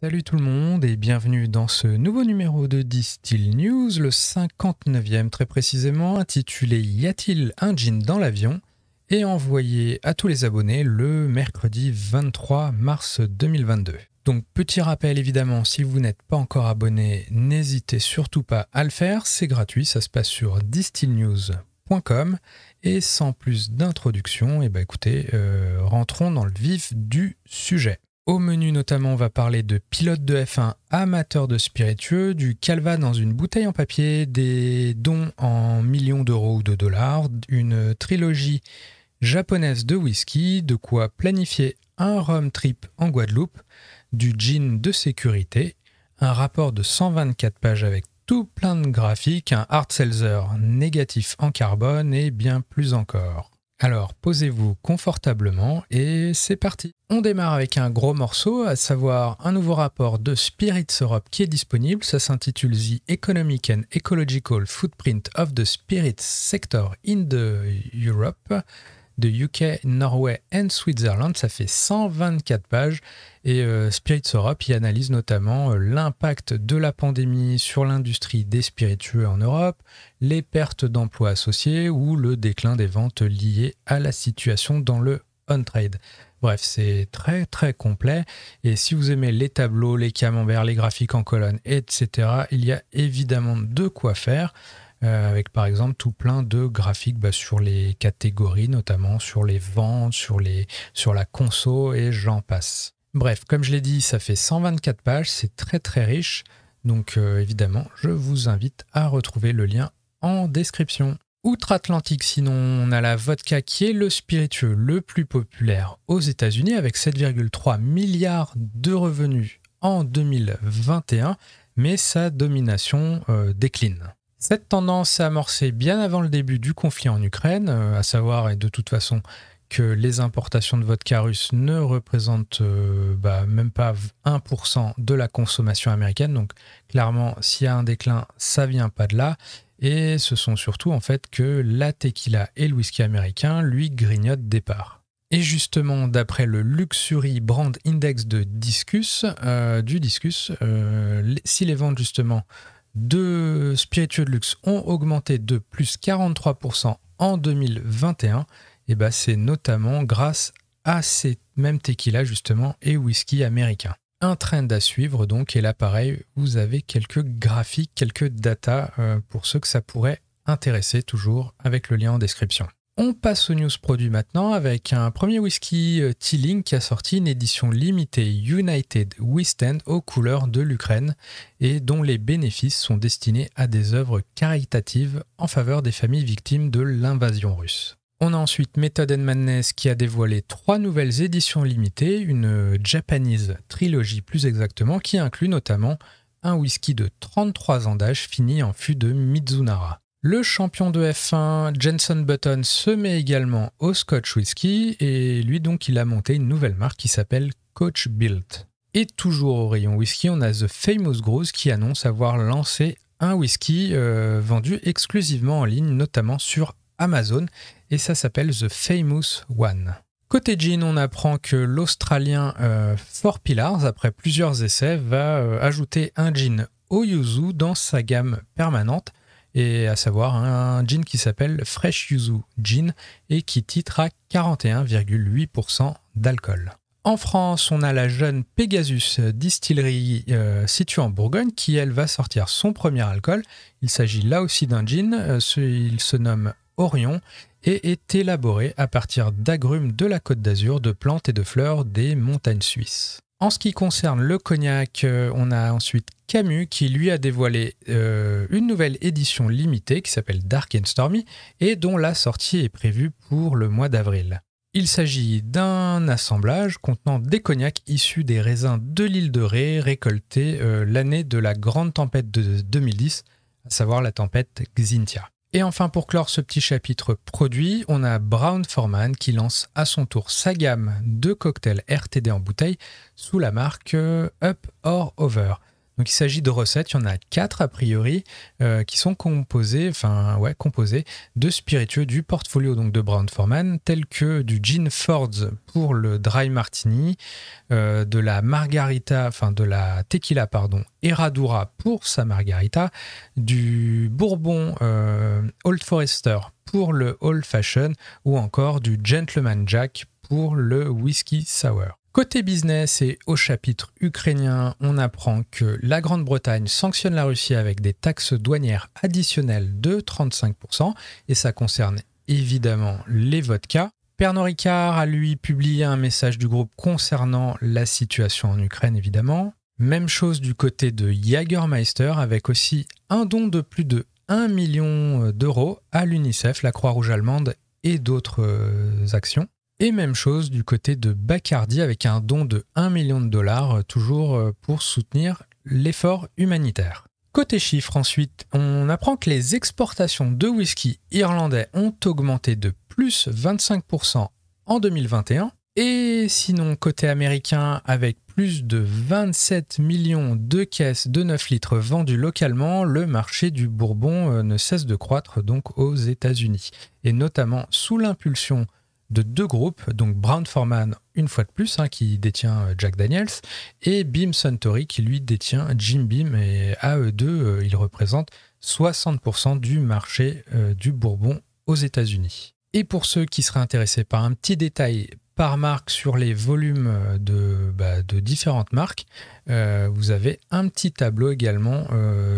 Salut tout le monde et bienvenue dans ce nouveau numéro de Distill News, le 59e très précisément, intitulé Y a-t-il un jean dans l'avion et envoyé à tous les abonnés le mercredi 23 mars 2022. Donc petit rappel évidemment, si vous n'êtes pas encore abonné, n'hésitez surtout pas à le faire, c'est gratuit, ça se passe sur distillnews.com et sans plus d'introduction, et eh ben, écoutez, euh, rentrons dans le vif du sujet. Au menu notamment, on va parler de Pilote de F1 amateur de spiritueux, du calva dans une bouteille en papier, des dons en millions d'euros ou de dollars, une trilogie japonaise de whisky, de quoi planifier un rum trip en Guadeloupe, du jean de sécurité, un rapport de 124 pages avec tout plein de graphiques, un hard seller négatif en carbone et bien plus encore. Alors posez-vous confortablement et c'est parti. On démarre avec un gros morceau, à savoir un nouveau rapport de Spirits Europe qui est disponible. Ça s'intitule The Economic and Ecological Footprint of the Spirits Sector in the Europe de UK, Norway and Switzerland. Ça fait 124 pages et euh, Spirits Europe y analyse notamment euh, l'impact de la pandémie sur l'industrie des spiritueux en Europe, les pertes d'emplois associées ou le déclin des ventes liées à la situation dans le on-trade. Bref, c'est très très complet. Et si vous aimez les tableaux, les camemberts, les graphiques en colonne, etc., il y a évidemment de quoi faire. Euh, avec par exemple tout plein de graphiques bah, sur les catégories, notamment sur les ventes, sur, la conso et j'en passe. Bref, comme je l'ai dit, ça fait 124 pages, c'est très très riche, donc euh, évidemment, je vous invite à retrouver le lien en description. Outre-Atlantique, sinon, on a la vodka qui est le spiritueux le plus populaire aux États-Unis avec 7,3 milliards de revenus en 2021, mais sa domination euh, décline. Cette tendance s'est amorcée bien avant le début du conflit en Ukraine, euh, à savoir, et de toute façon, que les importations de vodka russe ne représentent euh, bah, même pas 1% de la consommation américaine. Donc clairement, s'il y a un déclin, ça vient pas de là. Et ce sont surtout en fait que la tequila et le whisky américain lui grignotent des parts. Et justement, d'après le Luxury Brand Index de Discus, euh, du Discus, si les ventes justement de spiritueux de luxe ont augmenté de plus 43% en 2021, et bah c'est notamment grâce à ces mêmes tequila justement et whisky américains. Un trend à suivre donc, et là pareil, vous avez quelques graphiques, quelques datas euh, pour ceux que ça pourrait intéresser, toujours avec le lien en description. On passe aux news produits maintenant avec un premier whisky euh, Teeling qui a sorti une édition limitée United Stand aux couleurs de l'Ukraine et dont les bénéfices sont destinés à des œuvres caritatives en faveur des familles victimes de l'invasion russe. On a ensuite Method and Madness qui a dévoilé trois nouvelles éditions limitées, une euh, Japanese trilogie plus exactement, qui inclut notamment un whisky de 33 ans d'âge fini en fût de Mizunara. Le champion de F1, Jenson Button, se met également au Scotch Whisky et lui donc il a monté une nouvelle marque qui s'appelle Coach Built. Et toujours au rayon whisky, on a The Famous Grouse qui annonce avoir lancé un whisky euh, vendu exclusivement en ligne, notamment sur Amazon, et ça s'appelle The Famous One. Côté jean, on apprend que l'Australien Fort euh, Four Pillars, après plusieurs essais, va euh, ajouter un jean au yuzu dans sa gamme permanente et à savoir un jean qui s'appelle Fresh Yuzu Gin et qui titre à 41,8% d'alcool. En France, on a la jeune Pegasus Distillerie euh, située en Bourgogne qui, elle, va sortir son premier alcool. Il s'agit là aussi d'un gin, euh, il se nomme Orion et est élaboré à partir d'agrumes de la Côte d'Azur, de plantes et de fleurs des montagnes suisses. En ce qui concerne le cognac, euh, on a ensuite Camus qui lui a dévoilé euh, une nouvelle édition limitée qui s'appelle Dark and Stormy et dont la sortie est prévue pour le mois d'avril. Il s'agit d'un assemblage contenant des cognacs issus des raisins de l'île de Ré récoltés euh, l'année de la grande tempête de 2010, à savoir la tempête Xintia. Et enfin, pour clore ce petit chapitre produit, on a Brown Forman qui lance à son tour sa gamme de cocktails RTD en bouteille sous la marque euh, Up or Over. Donc il s'agit de recettes, il y en a quatre a priori, euh, qui sont composées, enfin ouais, de spiritueux du portfolio donc de Brown Forman, tels que du gin Ford's pour le dry martini, euh, de la margarita, enfin de la tequila pardon, Eradura pour sa margarita, du bourbon euh, Old Forester pour le Old Fashion ou encore du Gentleman Jack pour le whisky sour. Côté business et au chapitre ukrainien, on apprend que la Grande-Bretagne sanctionne la Russie avec des taxes douanières additionnelles de 35% et ça concerne évidemment les vodkas. Pernod Ricard a lui publié un message du groupe concernant la situation en Ukraine évidemment. Même chose du côté de Jagermeister avec aussi un don de plus de 1 million d'euros à l'UNICEF, la Croix-Rouge allemande et d'autres euh, actions. Et même chose du côté de Bacardi avec un don de 1 million de dollars, euh, toujours euh, pour soutenir l'effort humanitaire. Côté chiffres ensuite, on apprend que les exportations de whisky irlandais ont augmenté de plus 25% en 2021. Et sinon, côté américain, avec plus de 27 millions de caisses de 9 litres vendues localement, le marché du Bourbon euh, ne cesse de croître donc aux États-Unis. Et notamment sous l'impulsion de deux groupes, donc Brown Foreman une fois de plus, hein, qui détient euh, Jack Daniels, et Beam Suntory qui lui détient Jim Beam, et à eux deux, euh, ils représentent 60% du marché euh, du Bourbon aux États-Unis. Et pour ceux qui seraient intéressés par un petit détail par marque sur les volumes bah, de, différentes marques, vous avez un petit tableau également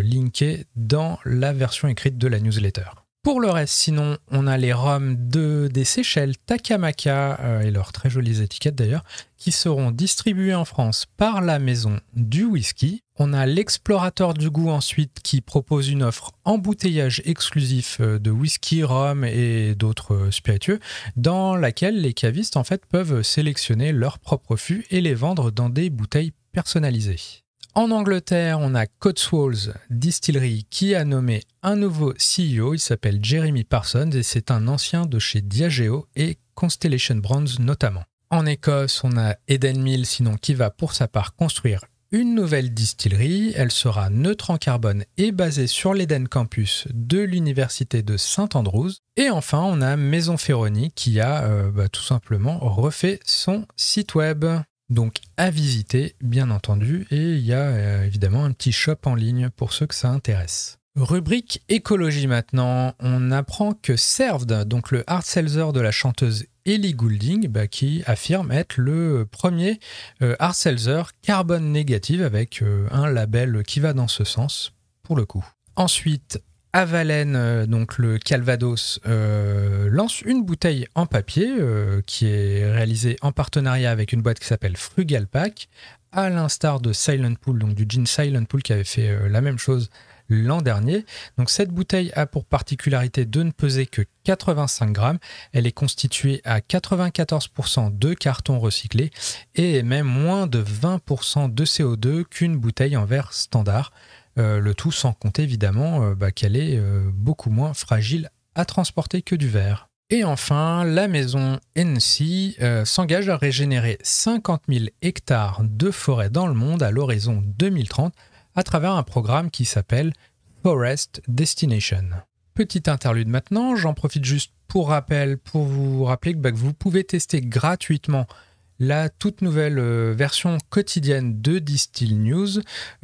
linké dans la version écrite de la newsletter. Pour le reste, sinon, on a les roms de, des Seychelles, Takamaka euh, et leurs très jolies étiquettes d'ailleurs, qui seront distribués en France par la maison du whisky. On a l'explorateur du goût ensuite qui propose une offre embouteillage exclusif euh, de whisky, rhum et d'autres euh, spiritueux, dans laquelle les cavistes en fait peuvent sélectionner leurs propres fûts et les vendre dans des bouteilles personnalisées. En Angleterre, on a Cotswolds Distillery qui a nommé un nouveau CEO. Il s'appelle Jeremy Parsons et c'est un ancien de chez Diageo et Constellation Brands notamment. En Écosse, on a Eden Mill, sinon qui va pour sa part construire une nouvelle distillerie. Elle sera neutre en carbone et basée sur l'Eden Campus de l'université de saint Andrews. Et enfin, on a Maison Ferroni qui a euh, bah, tout simplement refait son site web. Donc à visiter, bien entendu, et il y a euh, évidemment un petit shop en ligne pour ceux que ça intéresse. Rubrique écologie maintenant, on apprend que Served, donc le hard seller de la chanteuse Ellie Goulding, bah, qui affirme être le premier euh, hard seller carbone négatif avec euh, un label qui va dans ce sens pour le coup. Ensuite, Avalen, euh, donc le Calvados euh, lance une bouteille en papier euh, qui est réalisée en partenariat avec une boîte qui s'appelle Frugal Pack, à l'instar de Silent Pool, donc du jean Silent Pool qui avait fait la même chose l'an dernier. Donc cette bouteille a pour particularité de ne peser que 85 grammes. Elle est constituée à 94% de carton recyclé et même moins de 20% de CO2 qu'une bouteille en verre standard. Euh, le tout sans compter évidemment euh, bah, qu'elle est euh, beaucoup moins fragile à transporter que du verre. Et enfin, la maison NC s'engage à régénérer 50 000 hectares de forêt dans le monde à l'horizon 2030 à travers un programme qui s'appelle Forest Destination. Petite interlude maintenant, j'en profite juste pour rappel pour vous rappeler que bah, vous pouvez tester gratuitement la toute nouvelle euh, version quotidienne de Distill News,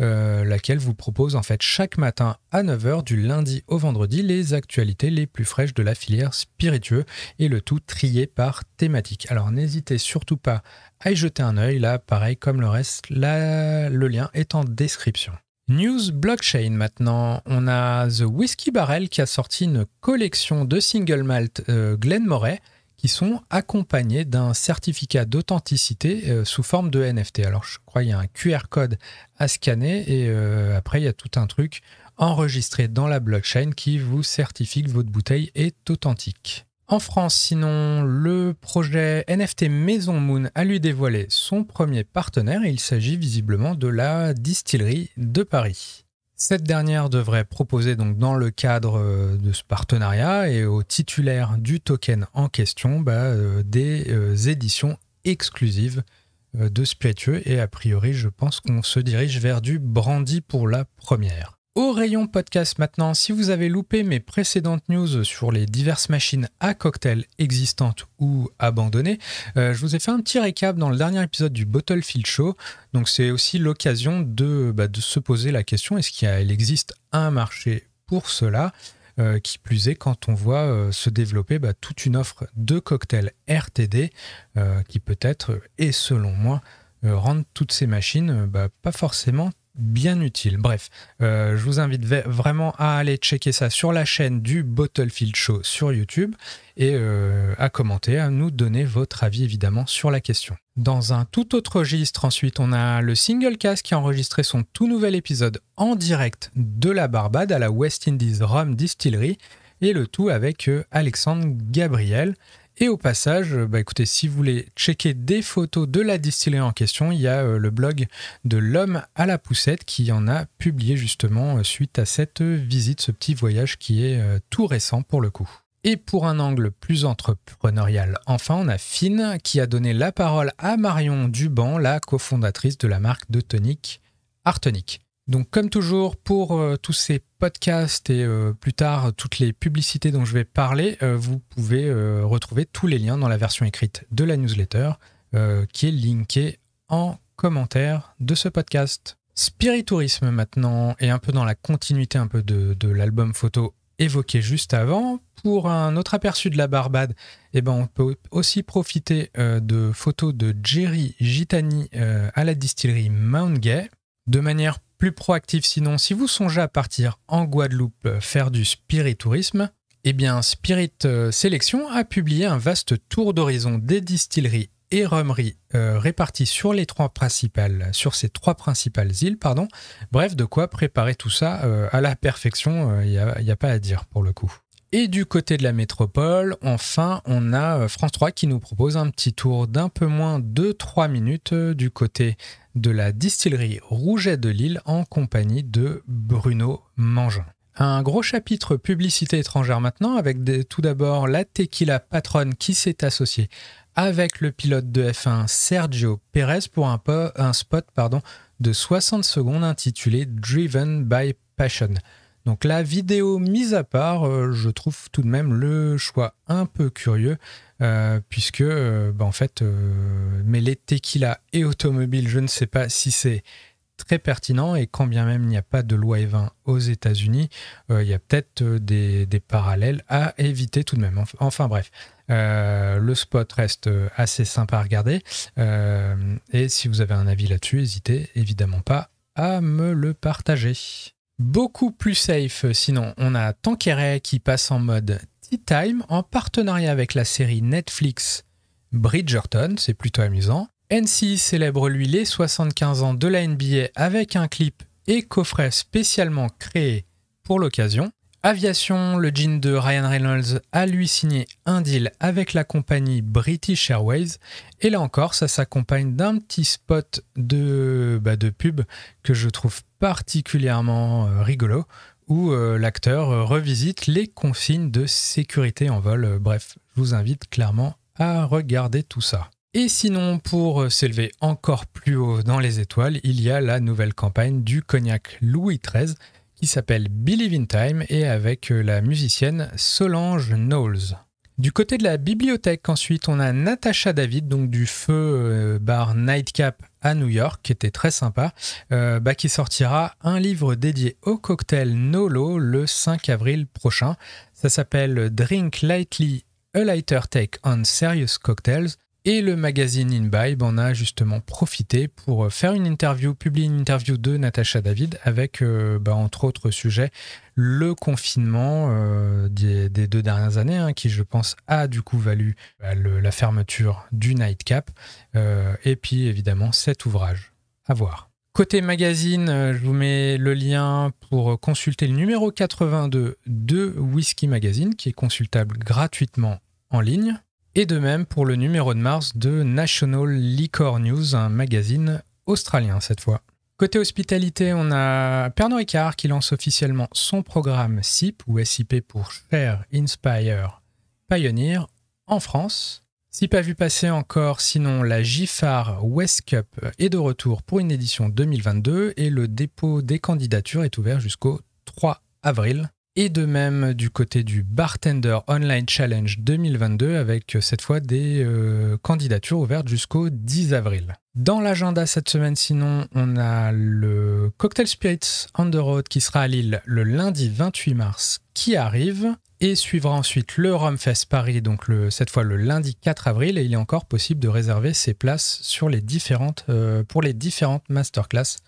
euh, laquelle vous propose en fait chaque matin à 9h du lundi au vendredi les actualités les plus fraîches de la filière spiritueux et le tout trié par thématique. Alors n'hésitez surtout pas à y jeter un œil, là pareil comme le reste, le lien est en description. News blockchain maintenant. On a The Whiskey Barrel qui a sorti une collection de single malt euh, Glenn qui sont accompagnés d'un certificat d'authenticité euh, sous forme de NFT. Alors je crois qu'il y a un QR code à scanner et euh, après il y a tout un truc enregistré dans la blockchain qui vous certifie que votre bouteille est authentique. En France, sinon, le projet NFT Maison Moon a lui dévoilé son premier partenaire. Il s'agit visiblement de la distillerie de Paris. Cette dernière devrait proposer donc dans le cadre euh, de ce partenariat et au titulaire du token en question bah, euh, des euh, éditions exclusives de spiritueux et a priori je pense qu'on se dirige vers du brandy pour la première au rayon podcast maintenant. Si vous avez loupé mes précédentes news sur les diverses machines à cocktail existantes ou abandonnées, euh, je vous ai fait un petit récap dans le dernier épisode du Bottlefield Show. Donc c'est aussi l'occasion bah, de, se poser la question est-ce qu'il existe un marché pour cela euh, qui plus est quand on voit euh, se développer bah, toute une offre de cocktails RTD qui peut-être, et selon moi, rendre toutes ces machines bah, pas forcément bien utile. Bref, euh, je vous invite vraiment à aller checker ça sur la chaîne du Bottlefield Show sur YouTube et euh, à commenter, à nous donner votre avis évidemment sur la question. Dans un tout autre registre, ensuite, on a le Single Cast qui a enregistré son tout nouvel épisode en direct de la Barbade à la West Indies Rum Distillery et le tout avec euh, Alexandre Gabriel. Et au passage, euh, bah écoutez, si vous voulez checker des photos de la distillerie en question, il y a euh, le blog de l'homme à la poussette qui en a publié justement euh, suite à cette visite, ce petit voyage qui est tout récent pour le coup. Et pour un angle plus entrepreneurial, enfin, on a Finn qui a donné la parole à Marion Duban, la cofondatrice de la marque de tonique Artonic. Donc comme toujours pour euh, tous ces podcasts et euh, plus tard toutes les publicités dont je vais parler, euh, vous pouvez retrouver tous les liens dans la version écrite de la newsletter qui est linkée en commentaire de ce podcast. Spiritourisme maintenant et un peu dans la continuité un peu de, l'album photo évoqué juste avant. Pour un autre aperçu de la Barbade, et eh ben on peut aussi profiter de photos de Jerry Gitani à la distillerie Mount Gay de manière plus proactif sinon, si vous songez à partir en Guadeloupe faire du spiritourisme, eh bien Spirit euh, Selection a publié un vaste tour d'horizon des distilleries et rumeries euh, réparties sur les trois principales, sur ces trois principales îles, pardon. Bref, de quoi préparer tout ça euh, à la perfection, il n'y a, pas à dire pour le coup. Et du côté de la métropole, enfin, on a euh, France 3 qui nous propose un petit tour d'un peu moins de 3 minutes euh, du côté de la distillerie Rouget de Lille en compagnie de Bruno Mangin. Un gros chapitre publicité étrangère maintenant avec tout d'abord la tequila patronne qui s'est associée avec le pilote de F1 Sergio Pérez pour un, spot pardon, de 60 secondes intitulé Driven by Passion. Donc la vidéo mise à part, euh, je trouve tout de même le choix un peu curieux, euh, puisque euh, bah, en fait, mais tequila et automobile, je ne sais pas si c'est très pertinent et quand bien même il n'y a pas de loi E20 aux États-Unis, il y a peut-être des, parallèles à éviter tout de même. Enfin, bref, le spot reste assez sympa à regarder et si vous avez un avis là-dessus, n'hésitez évidemment pas à me le partager. Beaucoup plus safe, sinon, on a Tanqueray qui passe en mode Tea Time en partenariat avec la série Netflix Bridgerton, c'est plutôt amusant. NC célèbre lui les 75 ans de la NBA avec un clip et coffret spécialement créé pour l'occasion. Aviation, le jean de Ryan Reynolds a lui signé un deal avec la compagnie British Airways. Et là encore, ça s'accompagne d'un petit spot de, bah, de pub que je trouve particulièrement euh, rigolo où euh, l'acteur euh, revisite les consignes de sécurité en vol. Bref, je vous invite clairement à regarder tout ça. Et sinon, pour s'élever encore plus haut dans les étoiles, il y a la nouvelle campagne du cognac Louis XIII qui s'appelle Believe in Time et avec la musicienne Solange Knowles. Du côté de la bibliothèque, ensuite, on a Natacha David, donc du feu bar Nightcap à New York, qui était très sympa, euh, bah, qui sortira un livre dédié au cocktail Nolo le 5 avril prochain. Ça s'appelle Drink Lightly, A Lighter Take on Serious Cocktails. Et le magazine InBibe en a justement profité pour euh, faire une interview, publier une interview de Natacha David avec, euh, bah, entre autres sujets, le confinement euh, des, deux dernières années, hein, qui je pense a du coup valu bah, la fermeture du Nightcap, et puis évidemment cet ouvrage. À voir. Côté magazine, je vous mets le lien pour consulter le numéro 82 de Whisky Magazine, qui est consultable gratuitement en ligne. Et de même pour le numéro de mars de National Liquor News, un magazine australien cette fois. Côté hospitalité, on a Pernod Ricard qui lance officiellement son programme SIP ou SIP pour Share, Inspire, Pioneer en France. SIP a vu passer encore sinon la GIFAR West Cup est de retour pour une édition 2022 et le dépôt des candidatures est ouvert jusqu'au 3 avril. Et de même du côté du Bartender Online Challenge 2022 avec euh, cette fois des euh, candidatures ouvertes jusqu'au 10 avril. Dans l'agenda cette semaine sinon, on a le Cocktail Spirits on the Road qui sera à Lille le lundi 28 mars qui arrive. Et suivra ensuite le Rumfest Paris, donc cette fois le lundi 4 avril, et il est encore possible de réserver ses places sur les différentes, euh, pour les différentes masterclass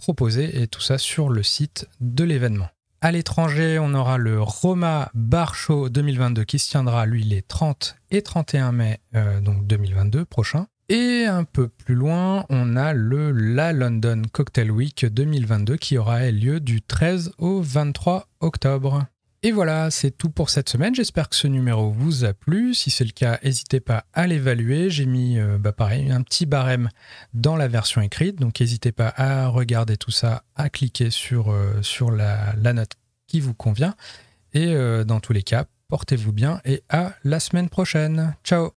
proposées, et tout ça sur le site de l'événement. À l'étranger, on aura le Roma Bar 2022 qui se tiendra, lui, les 30 et 31 mai euh, donc 2022 prochain. Et un peu plus loin, on a le La London Cocktail Week 2022 qui aura lieu du 13 au 23 octobre. Et voilà, c'est tout pour cette semaine. J'espère que ce numéro vous a plu. Si c'est le cas, n'hésitez pas à l'évaluer. J'ai mis, euh, bah, pareil, un petit barème dans la version écrite. Donc, n'hésitez pas à regarder tout ça, à cliquer sur, euh, sur la, note qui vous convient. Et euh, dans tous les cas, portez-vous bien et à la semaine prochaine. Ciao